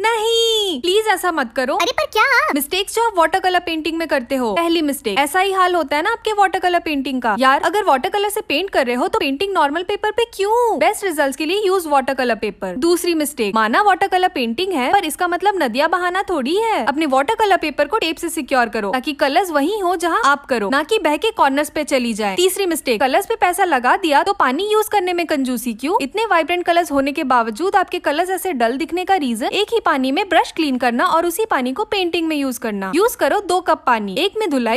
नहीं ऐसा मत करो अरे पर क्या मिस्टेक्स जो आप वाटर कलर पेंटिंग में करते हो पहली मिस्टेक ऐसा ही हाल होता है ना आपके वाटर कलर पेंटिंग का यार अगर वाटर कलर से पेंट कर रहे हो तो पेंटिंग नॉर्मल पेपर पे क्यों बेस्ट रिजल्ट के लिए यूज वाटर कलर पेपर दूसरी मिस्टेक माना वाटर कलर पेंटिंग है पर इसका मतलब नदिया बहाना थोड़ी है अपने वाटर कलर पेपर को टेप ऐसी सिक्योर करो ताकि कलर वही हो जहाँ आप करो ना की बह के कॉर्नर पे चली जाए तीसरी मिस्टेक कलर्स पे पैसा लगा दिया तो पानी यूज करने में कंजूसी क्यूँ इतने वाइब्रेंट कलर्स होने के बावजूद आपके कलर्स ऐसे डल दिखने का रीजन एक ही पानी में ब्रश क्लीन करना करना और उसी पानी को पेंटिंग में यूज करना यूज करो दो कप पानी एक में धुलाई